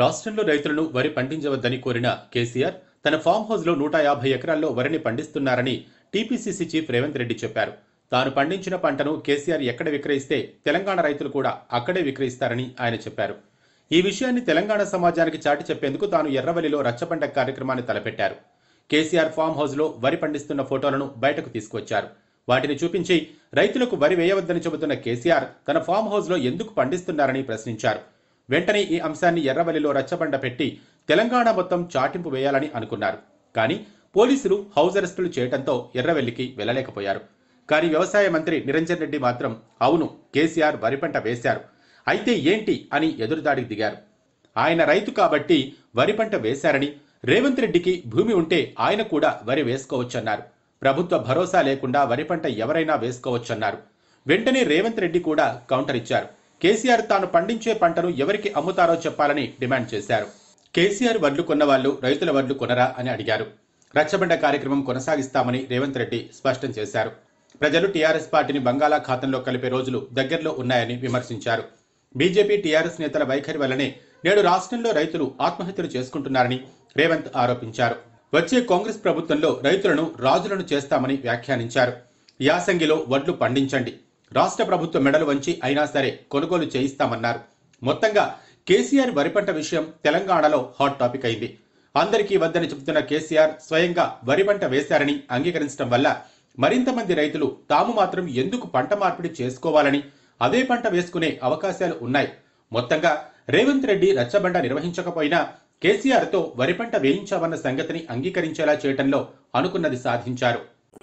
రాష్ట్రంలో రైతులను వరి పండించవద్దని కోరిన కేసీఆర్ తన ఫామ్ హౌస్లో నూట యాభై ఎకరాల్లో వరిని పండిస్తున్నారని టీపీసీసీ చీఫ్ రేవంత్ రెడ్డి చెప్పారు తాను పండించిన పంటను కేసీఆర్ ఎక్కడ విక్రయిస్తే తెలంగాణ రైతులు కూడా అక్కడే విక్రయిస్తారని ఆయన చెప్పారు ఈ విషయాన్ని తెలంగాణ సమాజానికి చాటి చెప్పేందుకు తాను ఎర్రవల్లిలో రచ్చబండ కార్యక్రమాన్ని తలపెట్టారు కేసీఆర్ ఫామ్ హౌస్లో వరి పండిస్తున్న ఫోటోలను బయటకు తీసుకొచ్చారు వాటిని చూపించి రైతులకు వరి వేయవద్దని చెబుతున్న కేసీఆర్ తన ఫామ్ హౌస్లో ఎందుకు పండిస్తున్నారని ప్రశ్నించారు వెంటనే ఈ అంశాన్ని ఎర్రవల్లిలో రచ్చబండ పెట్టి తెలంగాణ మొత్తం చాటింపు వేయాలని అనుకున్నారు కానీ పోలీసులు హౌస్ అరెస్టులు చేయడంతో ఎర్రవెల్లికి వెళ్ళలేకపోయారు కానీ వ్యవసాయ మంత్రి నిరంజన్ రెడ్డి మాత్రం అవును కేసీఆర్ వరి పంట వేశారు అయితే ఏంటి అని ఎదురుదాడికి దిగారు ఆయన రైతు కాబట్టి వరి పంట వేశారని రేవంత్ రెడ్డికి భూమి ఉంటే ఆయన కూడా వరి వేసుకోవచ్చన్నారు ప్రభుత్వ భరోసా లేకుండా వరి పంట ఎవరైనా వేసుకోవచ్చన్నారు వెంటనే రేవంత్ రెడ్డి కూడా కౌంటర్ ఇచ్చారు కేసీఆర్ తాను పండించే పంటను ఎవరికి అమ్ముతారో చెప్పాలని డిమాండ్ చేశారు కేసీఆర్ వడ్లు కొన్న వాళ్ళు రైతుల వడ్లు కొనరా అని అడిగారు రచ్చబండ కార్యక్రమం కొనసాగిస్తామని రేవంత్ రెడ్డి స్పష్టం చేశారు ప్రజలు టీఆర్ఎస్ పార్టీని బంగాళాఖాతంలో కలిపే రోజులు దగ్గరలో ఉన్నాయని విమర్శించారు బీజేపీ టీఆర్ఎస్ నేతల వైఖరి వల్లనే నేడు రాష్ట్రంలో రైతులు ఆత్మహత్యలు చేసుకుంటున్నారని రేవంత్ ఆరోపించారు వచ్చే కాంగ్రెస్ ప్రభుత్వంలో రైతులను రాజులను చేస్తామని వ్యాఖ్యానించారు యాసంగిలో వడ్లు పండించండి రాష్ట్ర ప్రభుత్వం మెడలు వంచి అయినా సరే కొనుగోలు చేయిస్తామన్నారు మొత్తంగా కేసీఆర్ వరి పంట విషయం తెలంగాణలో హాట్ టాపిక్ అయింది అందరికీ వద్దని చెబుతున్న కేసీఆర్ స్వయంగా వరి పంట వేశారని అంగీకరించడం వల్ల మరింత మంది రైతులు తాము మాత్రం ఎందుకు పంట మార్పిడి చేసుకోవాలని అదే పంట వేసుకునే అవకాశాలు ఉన్నాయి మొత్తంగా రేవంత్ రెడ్డి రచ్చబండ నిర్వహించకపోయినా కేసీఆర్తో వరి పంట వేయించామన్న సంగతిని అంగీకరించేలా చేయడంలో అనుకున్నది సాధించారు